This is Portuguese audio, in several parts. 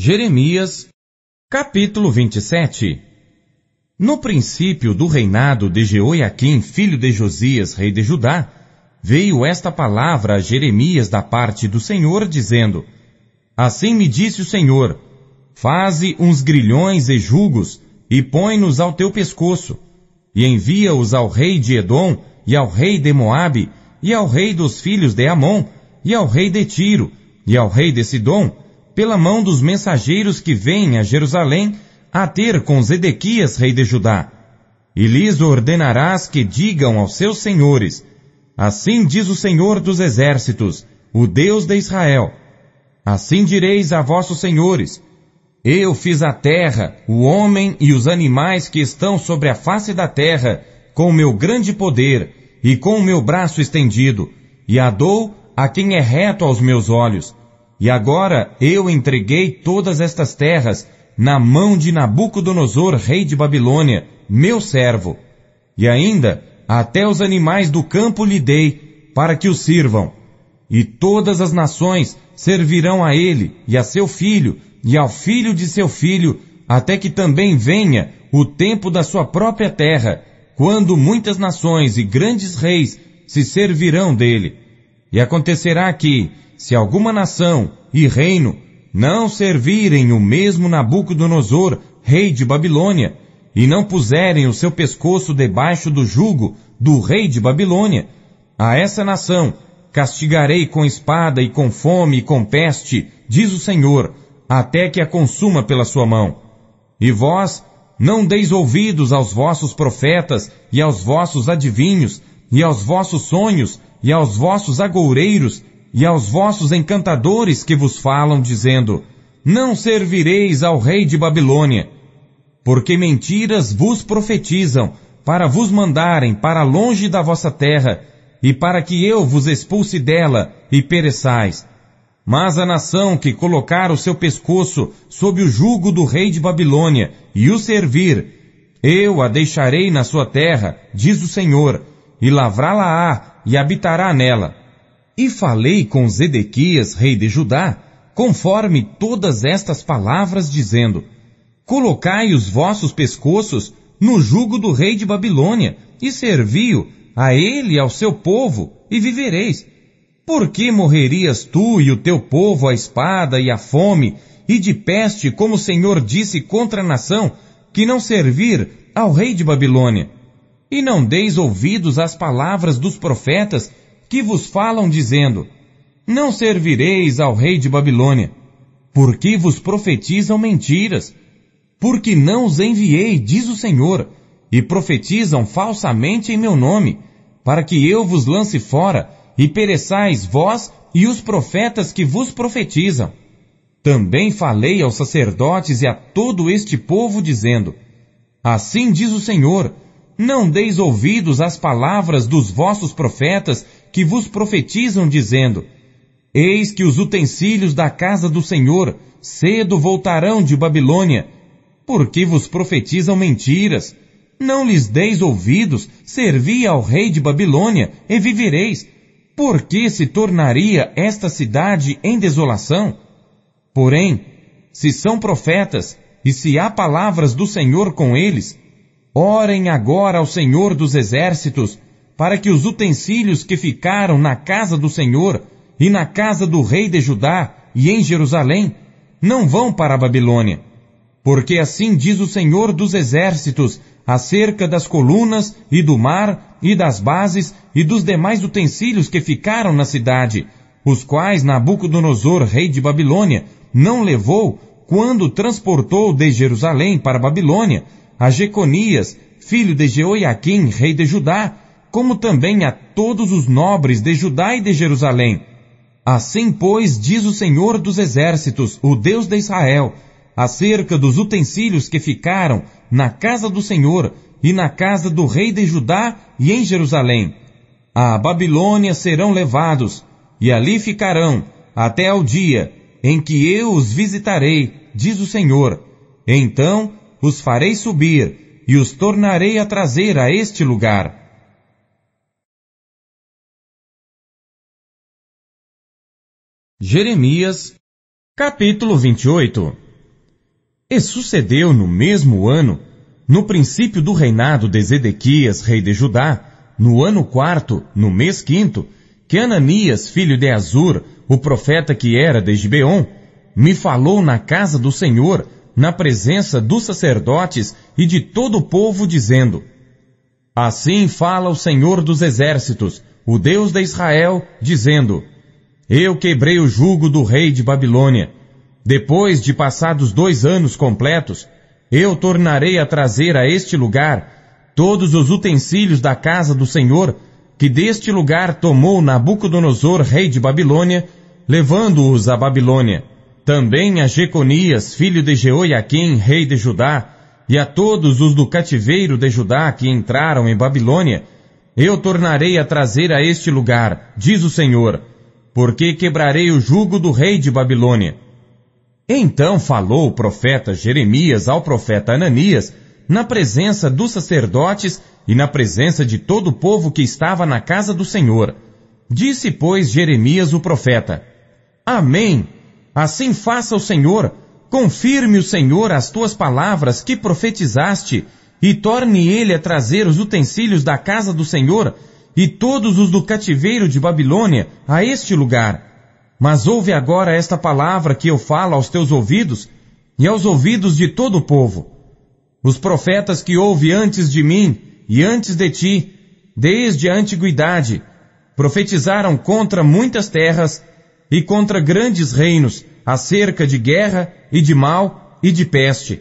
Jeremias, capítulo 27 No princípio do reinado de Jeoiaquim, filho de Josias, rei de Judá, veio esta palavra a Jeremias da parte do Senhor, dizendo: Assim me disse o Senhor: Faze uns grilhões e jugos, e põe-nos ao teu pescoço, e envia-os ao rei de Edom, e ao rei de Moabe, e ao rei dos filhos de Amon, e ao rei de Tiro, e ao rei de Sidom, pela mão dos mensageiros que vêm a Jerusalém a ter com Zedequias, rei de Judá. E lhes ordenarás que digam aos seus senhores: Assim diz o Senhor dos exércitos, o Deus de Israel: Assim direis a vossos senhores: Eu fiz a terra, o homem e os animais que estão sobre a face da terra, com o meu grande poder e com o meu braço estendido, e a dou a quem é reto aos meus olhos e agora eu entreguei todas estas terras na mão de Nabucodonosor, rei de Babilônia, meu servo. E ainda até os animais do campo lhe dei, para que o sirvam. E todas as nações servirão a ele e a seu filho e ao filho de seu filho, até que também venha o tempo da sua própria terra, quando muitas nações e grandes reis se servirão dele. E acontecerá que, se alguma nação e reino não servirem o mesmo Nabucodonosor, rei de Babilônia, e não puserem o seu pescoço debaixo do jugo do rei de Babilônia, a essa nação castigarei com espada e com fome e com peste, diz o Senhor, até que a consuma pela sua mão. E vós não deis ouvidos aos vossos profetas e aos vossos adivinhos e aos vossos sonhos, e aos vossos agoureiros e aos vossos encantadores que vos falam, dizendo: Não servireis ao rei de Babilônia, porque mentiras vos profetizam, para vos mandarem para longe da vossa terra, e para que eu vos expulse dela e pereçais. Mas a nação que colocar o seu pescoço sob o jugo do rei de Babilônia e o servir, eu a deixarei na sua terra, diz o Senhor, e lavrá-la-á, e habitará nela. E falei com Zedequias, rei de Judá, conforme todas estas palavras, dizendo: Colocai os vossos pescoços no jugo do rei de Babilônia, e servi-o, a ele e ao seu povo, e vivereis. Por que morrerias tu e o teu povo à espada e à fome, e de peste, como o Senhor disse contra a nação, que não servir ao rei de Babilônia? E não deis ouvidos às palavras dos profetas que vos falam, dizendo: Não servireis ao rei de Babilônia, porque vos profetizam mentiras, porque não os enviei, diz o Senhor, e profetizam falsamente em meu nome, para que eu vos lance fora e pereçais vós e os profetas que vos profetizam. Também falei aos sacerdotes e a todo este povo, dizendo: Assim diz o Senhor, não deis ouvidos às palavras dos vossos profetas que vos profetizam, dizendo: Eis que os utensílios da casa do Senhor cedo voltarão de Babilônia, porque vos profetizam mentiras. Não lhes deis ouvidos, servi ao rei de Babilônia e vivereis. Porque se tornaria esta cidade em desolação? Porém, se são profetas e se há palavras do Senhor com eles, Orem agora ao Senhor dos Exércitos, para que os utensílios que ficaram na casa do Senhor e na casa do rei de Judá e em Jerusalém não vão para a Babilônia. Porque assim diz o Senhor dos Exércitos acerca das colunas e do mar e das bases e dos demais utensílios que ficaram na cidade, os quais Nabucodonosor, rei de Babilônia, não levou quando transportou de Jerusalém para Babilônia, a Jeconias, filho de Jeoiaquim, rei de Judá, como também a todos os nobres de Judá e de Jerusalém. Assim, pois, diz o Senhor dos Exércitos, o Deus de Israel, acerca dos utensílios que ficaram na casa do Senhor e na casa do rei de Judá e em Jerusalém. A Babilônia serão levados, e ali ficarão, até ao dia em que eu os visitarei, diz o Senhor. Então os farei subir e os tornarei a trazer a este lugar. Jeremias, capítulo 28 E sucedeu no mesmo ano, no princípio do reinado de Zedequias, rei de Judá, no ano quarto, no mês quinto, que Ananias, filho de Azur, o profeta que era de Gibeon, me falou na casa do Senhor, na presença dos sacerdotes e de todo o povo, dizendo: Assim fala o Senhor dos Exércitos, o Deus de Israel, dizendo: Eu quebrei o jugo do rei de Babilônia. Depois de passados dois anos completos, eu tornarei a trazer a este lugar todos os utensílios da casa do Senhor, que deste lugar tomou Nabucodonosor, rei de Babilônia, levando-os à Babilônia também a Jeconias, filho de Jeoiaquim, rei de Judá, e a todos os do cativeiro de Judá que entraram em Babilônia, eu tornarei a trazer a este lugar, diz o Senhor, porque quebrarei o jugo do rei de Babilônia. Então falou o profeta Jeremias ao profeta Ananias, na presença dos sacerdotes e na presença de todo o povo que estava na casa do Senhor. Disse, pois, Jeremias o profeta: Amém. Assim faça o Senhor, confirme o Senhor as tuas palavras que profetizaste, e torne ele a trazer os utensílios da casa do Senhor e todos os do cativeiro de Babilônia a este lugar. Mas ouve agora esta palavra que eu falo aos teus ouvidos e aos ouvidos de todo o povo. Os profetas que houve antes de mim e antes de ti, desde a antiguidade, profetizaram contra muitas terras e contra grandes reinos, acerca de guerra e de mal e de peste.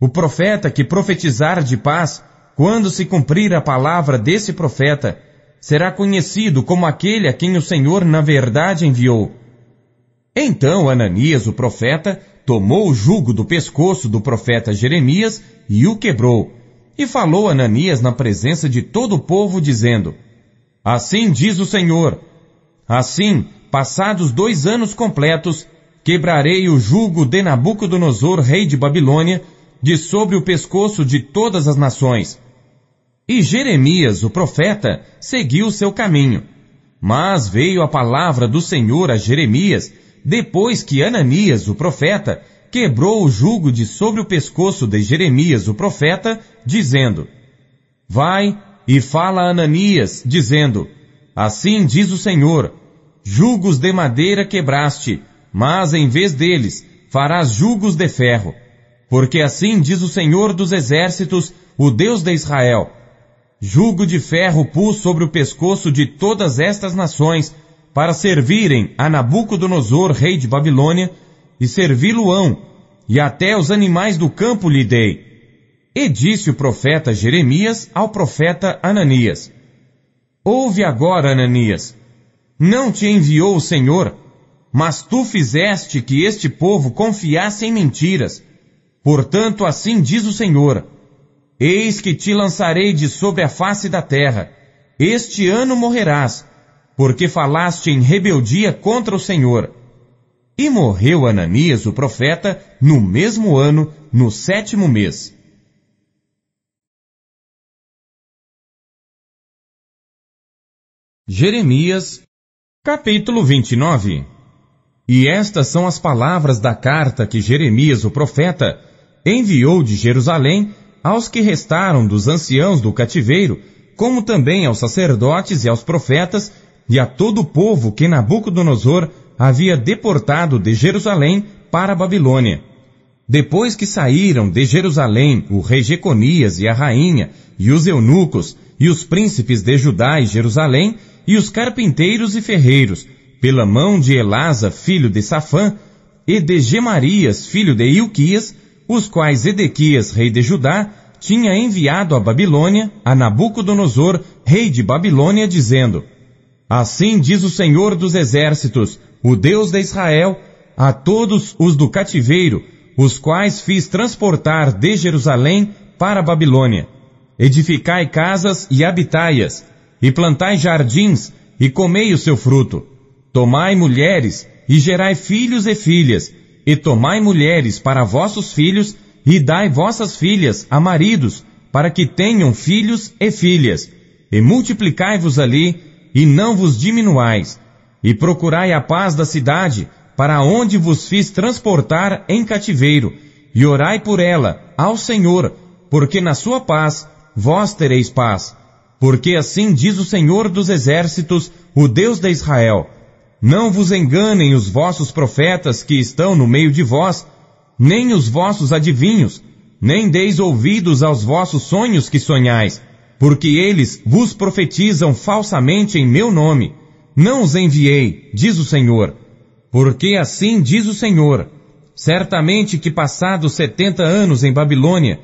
O profeta que profetizar de paz, quando se cumprir a palavra desse profeta, será conhecido como aquele a quem o Senhor na verdade enviou. Então Ananias, o profeta, tomou o jugo do pescoço do profeta Jeremias e o quebrou. E falou Ananias na presença de todo o povo, dizendo: Assim diz o Senhor: Assim passados dois anos completos, quebrarei o jugo de Nabucodonosor, rei de Babilônia, de sobre o pescoço de todas as nações. E Jeremias, o profeta, seguiu seu caminho. Mas veio a palavra do Senhor a Jeremias, depois que Ananias, o profeta, quebrou o jugo de sobre o pescoço de Jeremias, o profeta, dizendo: Vai e fala a Ananias, dizendo: Assim diz o Senhor, Jugos de madeira quebraste, mas em vez deles farás jugos de ferro. Porque assim diz o Senhor dos Exércitos, o Deus de Israel: Jugo de ferro pus sobre o pescoço de todas estas nações, para servirem a Nabucodonosor, rei de Babilônia, e servi-lo-ão, e até os animais do campo lhe dei. E disse o profeta Jeremias ao profeta Ananias: Ouve agora, Ananias, não te enviou o Senhor, mas tu fizeste que este povo confiasse em mentiras. Portanto, assim diz o Senhor: Eis que te lançarei de sobre a face da terra. Este ano morrerás, porque falaste em rebeldia contra o Senhor. E morreu Ananias, o profeta, no mesmo ano, no sétimo mês. Jeremias, Capítulo 29 E estas são as palavras da carta que Jeremias, o profeta, enviou de Jerusalém aos que restaram dos anciãos do cativeiro, como também aos sacerdotes e aos profetas, e a todo o povo que Nabucodonosor havia deportado de Jerusalém para a Babilônia. Depois que saíram de Jerusalém o rei Jeconias e a rainha, e os eunucos, e os príncipes de Judá e Jerusalém, e os carpinteiros e ferreiros, pela mão de Elasa, filho de Safã, e de Gemarias, filho de Ilquias, os quais Edequias, rei de Judá, tinha enviado à Babilônia, a Nabucodonosor, rei de Babilônia, dizendo: Assim diz o Senhor dos Exércitos, o Deus de Israel, a todos os do cativeiro, os quais fiz transportar de Jerusalém para a Babilônia. Edificai casas e habitai-as, e plantai jardins, e comei o seu fruto. Tomai mulheres, e gerai filhos e filhas, e tomai mulheres para vossos filhos, e dai vossas filhas a maridos, para que tenham filhos e filhas, e multiplicai-vos ali, e não vos diminuais, e procurai a paz da cidade, para onde vos fiz transportar em cativeiro, e orai por ela, ao Senhor, porque na sua paz vós tereis paz. Porque assim diz o Senhor dos Exércitos, o Deus de Israel: Não vos enganem os vossos profetas que estão no meio de vós, nem os vossos adivinhos, nem deis ouvidos aos vossos sonhos que sonhais, porque eles vos profetizam falsamente em meu nome. Não os enviei, diz o Senhor. Porque assim diz o Senhor: Certamente que passados setenta anos em Babilônia,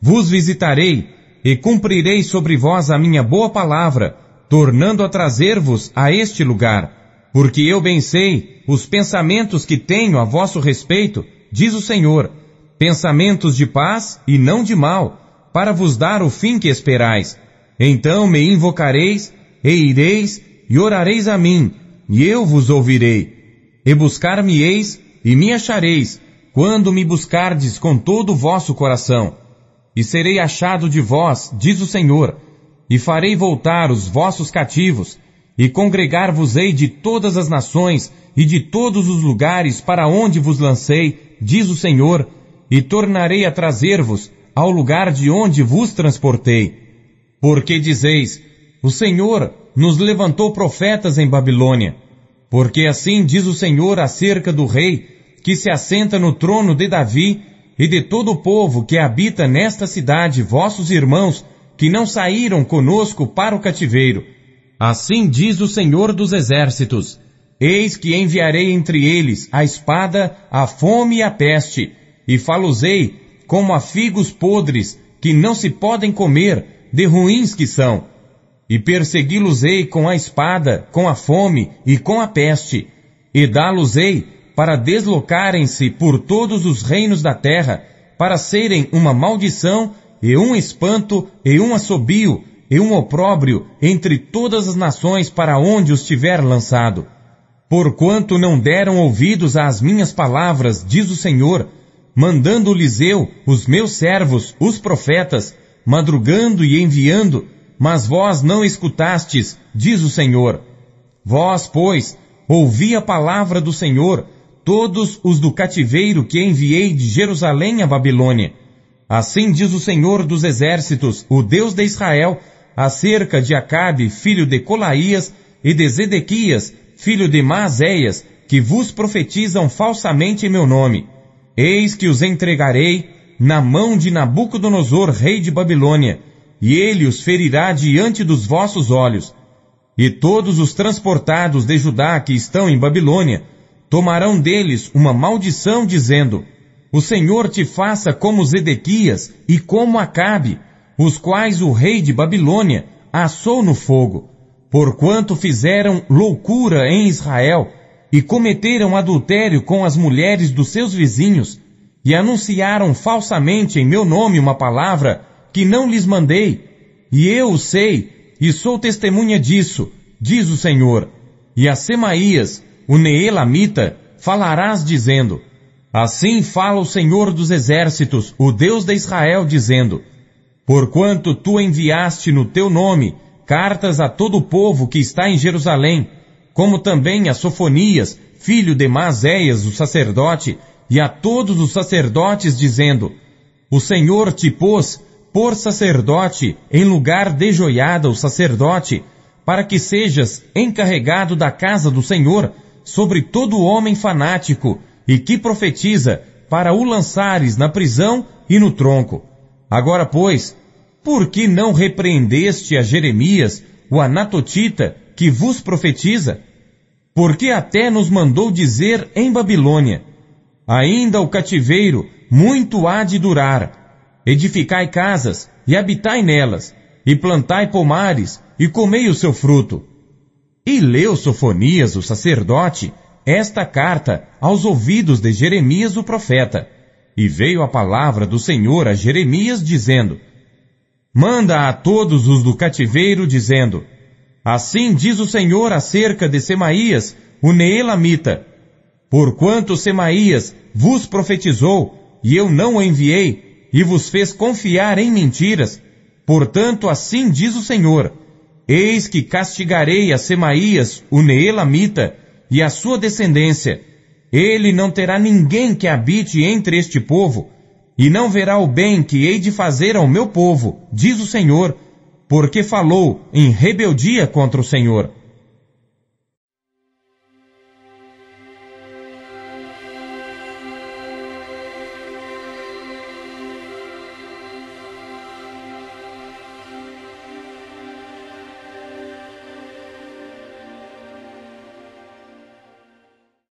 vos visitarei e cumprirei sobre vós a minha boa palavra, tornando a trazer-vos a este lugar. Porque eu bem sei os pensamentos que tenho a vosso respeito, diz o Senhor, pensamentos de paz e não de mal, para vos dar o fim que esperais. Então me invocareis, e ireis, e orareis a mim, e eu vos ouvirei. E buscar-me-eis, e me achareis, quando me buscardes com todo o vosso coração e serei achado de vós, diz o Senhor, e farei voltar os vossos cativos, e congregar-vos-ei de todas as nações e de todos os lugares para onde vos lancei, diz o Senhor, e tornarei a trazer-vos ao lugar de onde vos transportei. Porque dizeis, o Senhor nos levantou profetas em Babilônia. Porque assim diz o Senhor acerca do rei que se assenta no trono de Davi e de todo o povo que habita nesta cidade, vossos irmãos, que não saíram conosco para o cativeiro. Assim diz o Senhor dos Exércitos: Eis que enviarei entre eles a espada, a fome e a peste, e falusei como a figos podres, que não se podem comer, de ruins que são. E persegui-los-ei com a espada, com a fome e com a peste, e dá-los-ei para deslocarem-se por todos os reinos da terra, para serem uma maldição e um espanto e um assobio e um opróbrio entre todas as nações para onde os tiver lançado. Porquanto não deram ouvidos às minhas palavras, diz o Senhor, mandando-lhes eu, os meus servos, os profetas, madrugando e enviando, mas vós não escutastes, diz o Senhor. Vós, pois, ouvi a palavra do Senhor, todos os do cativeiro que enviei de Jerusalém à Babilônia. Assim diz o Senhor dos Exércitos, o Deus de Israel, acerca de Acabe, filho de Colaías, e de Zedequias, filho de Maazéias, que vos profetizam falsamente em meu nome. Eis que os entregarei na mão de Nabucodonosor, rei de Babilônia, e ele os ferirá diante dos vossos olhos. E todos os transportados de Judá que estão em Babilônia, tomarão deles uma maldição, dizendo: O Senhor te faça como Zedequias e como Acabe, os quais o rei de Babilônia assou no fogo, porquanto fizeram loucura em Israel e cometeram adultério com as mulheres dos seus vizinhos, e anunciaram falsamente em meu nome uma palavra que não lhes mandei, e eu o sei, e sou testemunha disso, diz o Senhor. E a Semaías, o Neelamita, falarás dizendo: Assim fala o Senhor dos Exércitos, o Deus de Israel, dizendo: Porquanto tu enviaste no teu nome cartas a todo o povo que está em Jerusalém, como também a Sofonias, filho de Maséias, o sacerdote, e a todos os sacerdotes, dizendo: O Senhor te pôs por sacerdote em lugar de Joiada, o sacerdote, para que sejas encarregado da casa do Senhor, sobre todo homem fanático e que profetiza para o lançares na prisão e no tronco. Agora, pois, por que não repreendeste a Jeremias, o anatotita, que vos profetiza? Porque até nos mandou dizer em Babilônia: Ainda o cativeiro muito há de durar. Edificai casas e habitai nelas, e plantai pomares e comei o seu fruto. E leu Sofonias, o sacerdote, esta carta aos ouvidos de Jeremias, o profeta. E veio a palavra do Senhor a Jeremias, dizendo: Manda a todos os do cativeiro, dizendo: Assim diz o Senhor acerca de Semaías, o Neelamita. Porquanto Semaías vos profetizou, e eu não o enviei, e vos fez confiar em mentiras, portanto, assim diz o Senhor: Eis que castigarei a Semaías, o Neelamita, e a sua descendência. Ele não terá ninguém que habite entre este povo, e não verá o bem que hei de fazer ao meu povo, diz o Senhor, porque falou em rebeldia contra o Senhor.